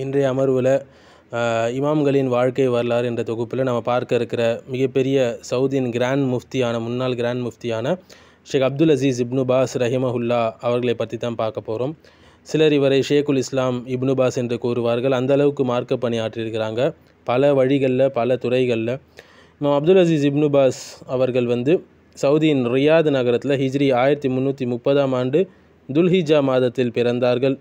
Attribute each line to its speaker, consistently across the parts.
Speaker 1: இன்றைய அமர்வில் இமாம்களின் வாழ்க்கை வரலாறு என்ற தொகுப்பில் நம்ம பார்க்க இருக்கிற மிகப்பெரிய சவுதியின் கிராண்ட் முஃப்தியான முன்னாள் கிராண்ட் முஃப்தியான Sheikh Abdul Aziz ibn Baz ரஹிமஹுல்லா அவர்களை பற்றி தான் பார்க்க போகிறோம் சிலர் இவரை ஷேக்குல் இஸ்லாம் இப்னு பாஸ் என்று கூறுவார்கள் அந்த அளவுக்கு மார்க்க பணியாற்றியிருக்கிறாங்க பல வழிகளில் பல துறைகளில் இமாம் அப்துல் அசீஸ் இப்னு பாஸ் அவர்கள் வந்து சவுதியின் ரியாத் நகரத்தில் ஹிஜ்ரி ஆயிரத்தி முந்நூற்றி முப்பதாம் ஆண்டு துல்ஹிஜா மாதத்தில் பிறந்தார்கள்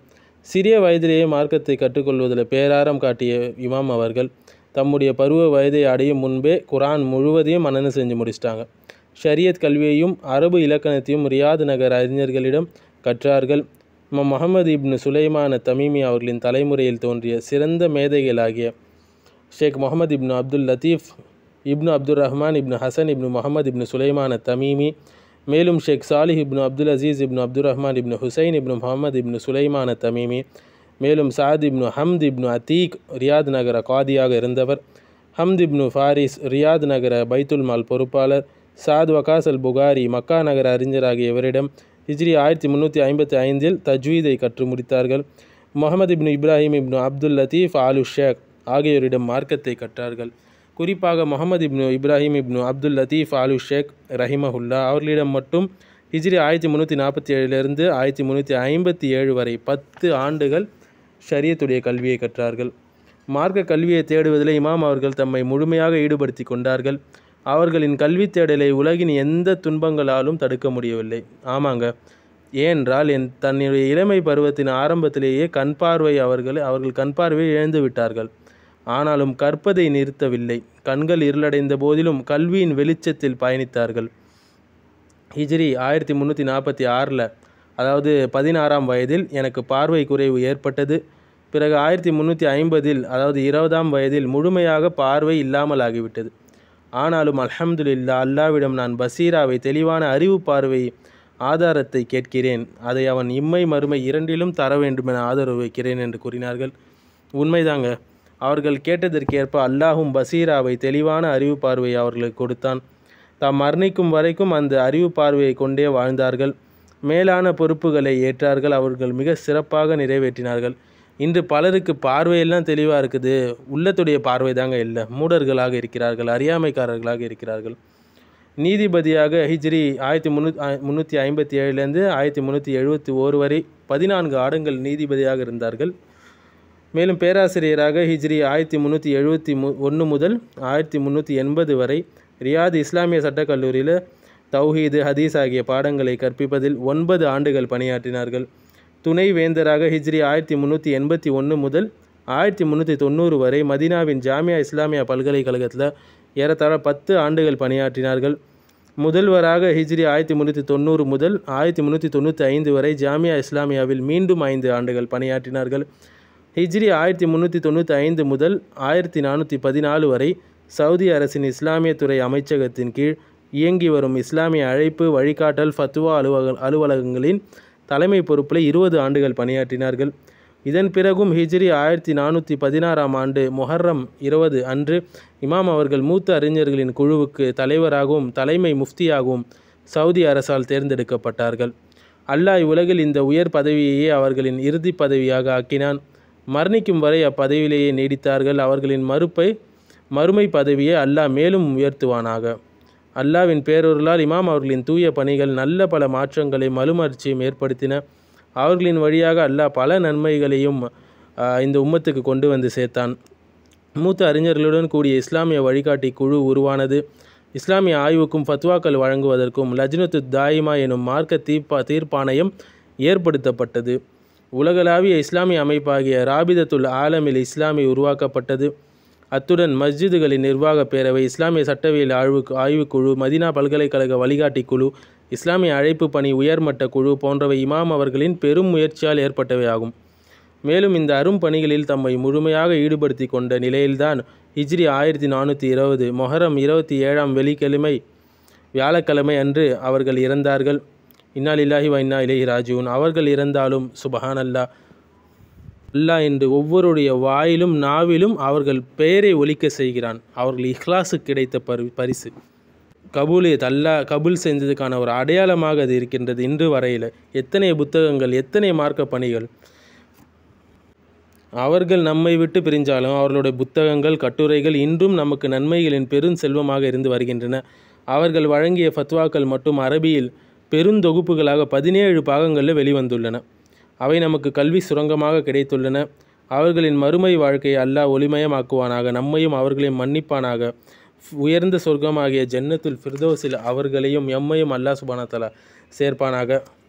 Speaker 1: சிறிய வயதிலேயே மார்க்கத்தை கற்றுக்கொள்வதில் பேராரம் காட்டிய இமாம் அவர்கள் தம்முடைய பருவ வயதை அடையும் முன்பே குரான் முழுவதையும் மனநம் செஞ்சு முடிச்சிட்டாங்க ஷரியத் கல்வியையும் அரபு இலக்கணத்தையும் ரியாத் நகர் அறிஞர்களிடம் கற்றார்கள் இமாம் முகமது இப்னு சுலைமான தமிமி அவர்களின் தலைமுறையில் தோன்றிய சிறந்த மேதைகளாகிய ஷேக் முகமது இப்னு அப்துல் லத்தீஃப் இப்னு அப்துல் ரஹ்மான் இப்னு ஹசன் இப்னு முகமது இப்னு சுலைமான தமிமி மேலும் Sheikh Salih ibn Abdul Aziz ibn Abdul Rahman ibn Hussain ibn Muhammad ibn Sulaiman Tamimi மேலும் சாத் இப்னு ஹம்த் இப்னு அத்தீக் ரியாத் நகர காதியாக இருந்தவர் ஹம்த் இப்னு ஃபாரிஸ் ரியாத் நகர பைத்துல் மால் பொறுப்பாளர் சாத் வகாஸ் அல் புகாரி மக்கா நகர அறிஞர் இவரிடம் ஹிஜ்ரி ஆயிரத்தி முந்நூற்றி ஐம்பத்தி ஐந்தில் தஜ்வீதை கற்று முடித்தார்கள் முகமது இப்னு இப்ராஹிம் இப்னு அப்துல் லத்தீஃப் ஆலு ஷேக் ஆகியோரிடம் மார்க்கத்தை கற்றார்கள் குறிப்பாக முகமது இப்னு இப்ராஹிம் இப்னு அப்துல் லத்தீஃப் ஆலு ஷேக் ரஹிமஹுல்லா அவர்களிடம் மட்டும் ஹிஜ்ரி ஆயிரத்தி முந்நூற்றி நாற்பத்தி ஏழிலிருந்து ஆயிரத்தி முந்நூற்றி ஐம்பத்தி ஏழு வரை பத்து ஆண்டுகள் ஷரியத்துடைய கல்வியை கற்றார்கள் மார்க்க கல்வியை தேடுவதில் இமாம் அவர்கள் தம்மை முழுமையாக ஈடுபடுத்தி கொண்டார்கள் அவர்களின் கல்வி தேடலை உலகின் எந்த துன்பங்களாலும் தடுக்க முடியவில்லை ஆமாங்க ஏனென்றால் என் தன்னுடைய இளமை பருவத்தின் ஆரம்பத்திலேயே கண் பார்வை அவர்கள் அவர்கள் கண் பார்வையை இழந்து விட்டார்கள் ஆனாலும் கற்பதை நிறுத்தவில்லை கண்கள் இருளடைந்த போதிலும் கல்வியின் வெளிச்சத்தில் பயணித்தார்கள் ஹிஜ்ரி ஆயிரத்தி முந்நூற்றி நாற்பத்தி ஆறில் அதாவது பதினாறாம் வயதில் எனக்கு பார்வை குறைவு ஏற்பட்டது பிறகு ஆயிரத்தி முந்நூற்றி ஐம்பதில் அதாவது இருபதாம் வயதில் முழுமையாக பார்வை இல்லாமல் ஆகிவிட்டது ஆனாலும் அல்ஹம்துலில்லா அல்லாவிடம் நான் பசீராவை தெளிவான அறிவு பார்வை ஆதாரத்தை கேட்கிறேன் அதை அவன் இம்மை மறுமை இரண்டிலும் தர வேண்டுமென ஆதரவு வைக்கிறேன் என்று கூறினார்கள் உண்மைதாங்க அவர்கள் கேட்டதற்கேற்ப அல்லாஹும் பசீராவை தெளிவான அறிவு பார்வையை அவர்களுக்கு கொடுத்தான் தாம் மரணிக்கும் வரைக்கும் அந்த அறிவு பார்வையை கொண்டே வாழ்ந்தார்கள் மேலான பொறுப்புகளை ஏற்றார்கள் அவர்கள் மிக சிறப்பாக நிறைவேற்றினார்கள் இன்று பலருக்கு பார்வையெல்லாம் தெளிவாக இருக்குது உள்ளத்துடைய பார்வை தாங்க இல்லை மூடர்களாக இருக்கிறார்கள் அறியாமைக்காரர்களாக இருக்கிறார்கள் நீதிபதியாக ஹிஜ்ரி ஆயிரத்தி முன்னூ முந்நூற்றி ஐம்பத்தி ஏழுலேருந்து ஆயிரத்தி முந்நூற்றி எழுபத்தி ஓரு வரை பதினான்கு ஆடங்கள் நீதிபதியாக இருந்தார்கள் மேலும் பேராசிரியராக ஹிஜ்ரி ஆயிரத்தி முந்நூற்றி எழுபத்தி மு ஒன்று முதல் ஆயிரத்தி முந்நூற்றி எண்பது வரை ரியாத் இஸ்லாமிய சட்டக்கல்லூரியில் தௌஹீது ஹதீஸ் ஆகிய பாடங்களை கற்பிப்பதில் ஒன்பது ஆண்டுகள் பணியாற்றினார்கள் துணை வேந்தராக ஹிஜ்ரி ஆயிரத்தி முந்நூற்றி எண்பத்தி ஒன்று முதல் ஆயிரத்தி முந்நூற்றி தொண்ணூறு வரை மதினாவின் ஜாமியா இஸ்லாமியா பல்கலைக்கழகத்தில் ஏறத்தாழ பத்து ஆண்டுகள் பணியாற்றினார்கள் முதல்வராக ஹிஜ்ரி ஆயிரத்தி முந்நூற்றி தொண்ணூறு முதல் ஆயிரத்தி முந்நூற்றி தொண்ணூற்றி ஐந்து வரை ஜாமியா இஸ்லாமியாவில் மீண்டும் ஐந்து ஆண்டுகள் பணியாற்றினார்கள் ஹிஜ்ரி ஆயிரத்தி முந்நூற்றி தொண்ணூற்றி ஐந்து முதல் ஆயிரத்தி நானூற்றி பதினாலு வரை சவுதி அரசின் இஸ்லாமிய துறை அமைச்சகத்தின் கீழ் இயங்கி வரும் இஸ்லாமிய அழைப்பு வழிகாட்டல் ஃபத்துவா அலுவலக அலுவலகங்களின் தலைமை பொறுப்பில் இருபது ஆண்டுகள் பணியாற்றினார்கள் இதன் பிறகும் ஹிஜ்ரி ஆயிரத்தி நானூற்றி பதினாறாம் ஆண்டு மொஹர்ரம் இருபது அன்று இமாம் அவர்கள் மூத்த அறிஞர்களின் குழுவுக்கு தலைவராகவும் தலைமை முஃப்தியாகவும் சவுதி அரசால் தேர்ந்தெடுக்கப்பட்டார்கள் அல்லாஹ் உலகில் இந்த உயர் பதவியையே அவர்களின் இறுதி பதவியாக ஆக்கினான் மரணிக்கும் வரை அப்பதவியிலேயே நீடித்தார்கள் அவர்களின் மறுப்பை மறுமை பதவியை அல்லாஹ் மேலும் உயர்த்துவானாக அல்லாவின் பேரொருளால் இமாம் அவர்களின் தூய பணிகள் நல்ல பல மாற்றங்களை மறுமலர்ச்சியும் ஏற்படுத்தின அவர்களின் வழியாக அல்லாஹ் பல நன்மைகளையும் இந்த உம்மத்துக்கு கொண்டு வந்து சேர்த்தான் மூத்த அறிஞர்களுடன் கூடிய இஸ்லாமிய வழிகாட்டி குழு உருவானது இஸ்லாமிய ஆய்வுக்கும் ஃபத்வாக்கள் வழங்குவதற்கும் லஜ்னத்து தாயிமா எனும் மார்க்க தீர்ப்பா தீர்ப்பாணையம் ஏற்படுத்தப்பட்டது உலகளாவிய இஸ்லாமிய அமைப்பாகிய ராபிதத்துல் ஆலமில் இஸ்லாமி உருவாக்கப்பட்டது அத்துடன் மஸ்ஜிதுகளின் நிர்வாக பேரவை இஸ்லாமிய சட்டவியல் ஆய்வு ஆய்வுக்குழு மதினா பல்கலைக்கழக வழிகாட்டி குழு இஸ்லாமிய அழைப்பு பணி உயர்மட்ட குழு போன்றவை இமாம் அவர்களின் பெரும் முயற்சியால் ஏற்பட்டவை ஆகும் மேலும் இந்த அரும் பணிகளில் தம்மை முழுமையாக ஈடுபடுத்தி கொண்ட நிலையில்தான் ஹிஜ்ரி ஆயிரத்தி நானூற்றி இருபது மொஹரம் இருபத்தி ஏழாம் வெள்ளிக்கிழமை வியாழக்கிழமை அன்று அவர்கள் இறந்தார்கள் இன்னாலில்லாஹி வைன்னா இலேஹி ராஜீவன் அவர்கள் இறந்தாலும் சுபஹான் அல்லா அல்லா என்று ஒவ்வொருடைய வாயிலும் நாவிலும் அவர்கள் பெயரை ஒழிக்க செய்கிறான் அவர்கள் இஹ்லாசு கிடைத்த பரி பரிசு கபூலியத் அல்லா கபூல் செஞ்சதுக்கான ஒரு அடையாளமாக அது இருக்கின்றது இன்று வரையில் எத்தனை புத்தகங்கள் எத்தனை மார்க்க பணிகள் அவர்கள் நம்மை விட்டு பிரிஞ்சாலும் அவர்களுடைய புத்தகங்கள் கட்டுரைகள் இன்றும் நமக்கு நன்மைகளின் பெரும் செல்வமாக இருந்து வருகின்றன அவர்கள் வழங்கிய ஃபத்வாக்கள் மற்றும் அரபியில் பெருந்தொகுப்புகளாக பதினேழு பாகங்களில் வெளிவந்துள்ளன அவை நமக்கு கல்வி சுரங்கமாக கிடைத்துள்ளன அவர்களின் மறுமை வாழ்க்கையை அல்லாஹ் ஒளிமயமாக்குவானாக நம்மையும் அவர்களையும் மன்னிப்பானாக உயர்ந்த சொர்க்கமாகிய ஜன்னத்துல் ஃபிர்தோஸில் அவர்களையும் எம்மையும் அல்லாஹ் சுபானத்தலா சேர்ப்பானாக